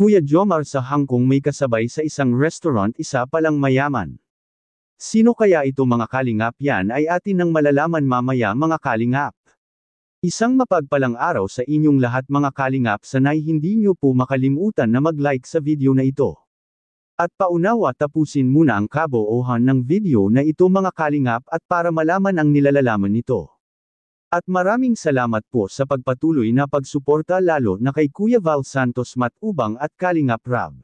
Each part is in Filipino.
Kuya Jomar sa Hong Kong may kasabay sa isang restaurant isa palang mayaman. Sino kaya ito mga kalingap yan ay atin nang malalaman mamaya mga kalingap. Isang mapagpalang araw sa inyong lahat mga kalingap sanay hindi nyo po makalimutan na mag-like sa video na ito. At paunawa tapusin muna ang kaboohan ng video na ito mga kalingap at para malaman ang nilalalaman nito. At maraming salamat po sa pagpatuloy na pagsuporta lalo na kay Kuya Val Santos Matubang at Kalingap Rab.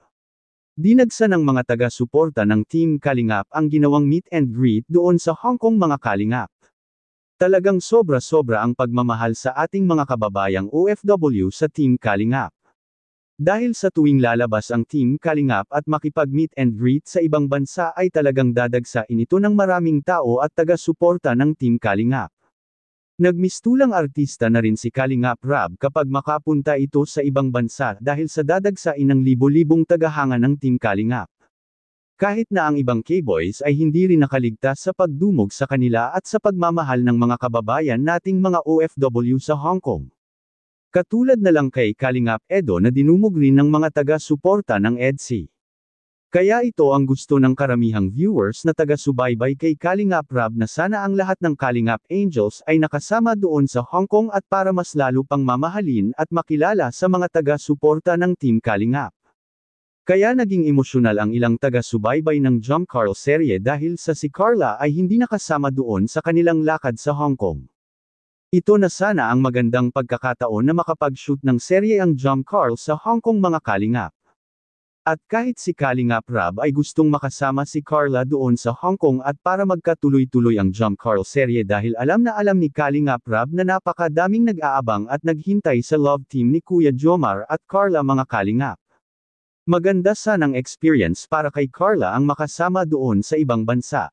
Dinagsa ng mga taga-suporta ng Team Kalingap ang ginawang meet and greet doon sa Hong Kong mga Kalingap. Talagang sobra-sobra ang pagmamahal sa ating mga kababayang OFW sa Team Kalingap. Dahil sa tuwing lalabas ang Team Kalingap at makipag-meet and greet sa ibang bansa ay talagang dadagsain ito ng maraming tao at taga-suporta ng Team Kalingap. Nagmistulang artista na rin si Kalingap Rab kapag makapunta ito sa ibang bansa dahil sa dadagsain ng libo-libong tagahanga ng Team Kalingap. Kahit na ang ibang K-boys ay hindi rin nakaligtas sa pagdumog sa kanila at sa pagmamahal ng mga kababayan nating mga OFW sa Hong Kong. Katulad na lang kay Kalingap Edo na dinumog rin ng mga taga-suporta ng EDSI. Kaya ito ang gusto ng karamihang viewers na taga-subaybay kay Kalingap Rab na sana ang lahat ng Kalingap Angels ay nakasama doon sa Hong Kong at para mas lalo pang mamahalin at makilala sa mga taga-suporta ng Team Kalingap. Kaya naging emosyonal ang ilang taga-subaybay ng Jump Carl serye dahil sa si Carla ay hindi nakasama doon sa kanilang lakad sa Hong Kong. Ito na sana ang magandang pagkakataon na makapag-shoot ng serye ang Jump Carl sa Hong Kong mga Kalingap. At kahit si Kalingap Rab ay gustong makasama si Carla doon sa Hong Kong at para magkatuloy-tuloy ang Jump Carl serye dahil alam na alam ni Kalingap Rab na napakadaming nag-aabang at naghintay sa love team ni Kuya Jomar at Carla mga Kalingap. Maganda sanang experience para kay Carla ang makasama doon sa ibang bansa.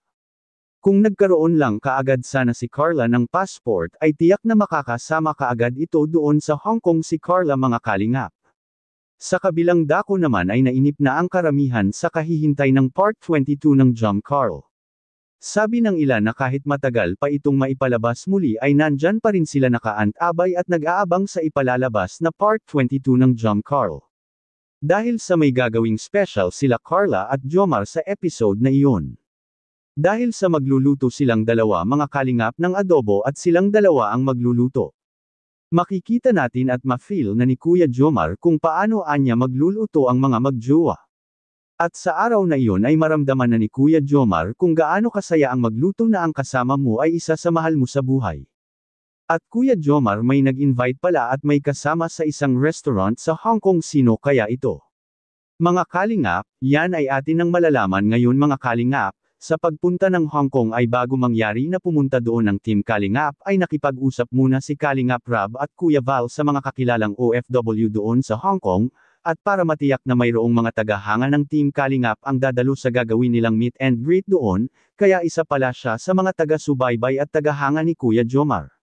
Kung nagkaroon lang kaagad sana si Carla ng passport ay tiyak na makakasama kaagad ito doon sa Hong Kong si Carla mga Kalingap. Sa kabilang dako naman ay nainip na ang karamihan sa kahihintay ng Part 22 ng Jump Carl. Sabi ng ilan na kahit matagal pa itong maipalabas muli ay nandyan pa rin sila nakaantabay at nag-aabang sa ipalalabas na Part 22 ng Jump Carl. Dahil sa may gagawing special sila Carla at Jomar sa episode na iyon. Dahil sa magluluto silang dalawa mga kalingap ng adobo at silang dalawa ang magluluto. Makikita natin at ma-feel na ni Kuya Jomar kung paano anya magluluto ang mga magjowa. At sa araw na iyon ay maramdaman na ni Kuya Jomar kung gaano kasaya ang magluto na ang kasama mo ay isa sa mahal mo sa buhay. At Kuya Jomar may nag-invite pala at may kasama sa isang restaurant sa Hong Kong sino kaya ito. Mga kalingap, yan ay atin ang malalaman ngayon mga kalingap, sa pagpunta ng Hong Kong ay bago mangyari na pumunta doon ang Team Kalingap ay nakipag-usap muna si Kalingap Rab at Kuya Val sa mga kakilalang OFW doon sa Hong Kong, at para matiyak na mayroong mga tagahanga ng Team Kalingap ang dadalo sa gagawin nilang meet and greet doon, kaya isa pala siya sa mga taga-subaybay at tagahanga ni Kuya Jomar.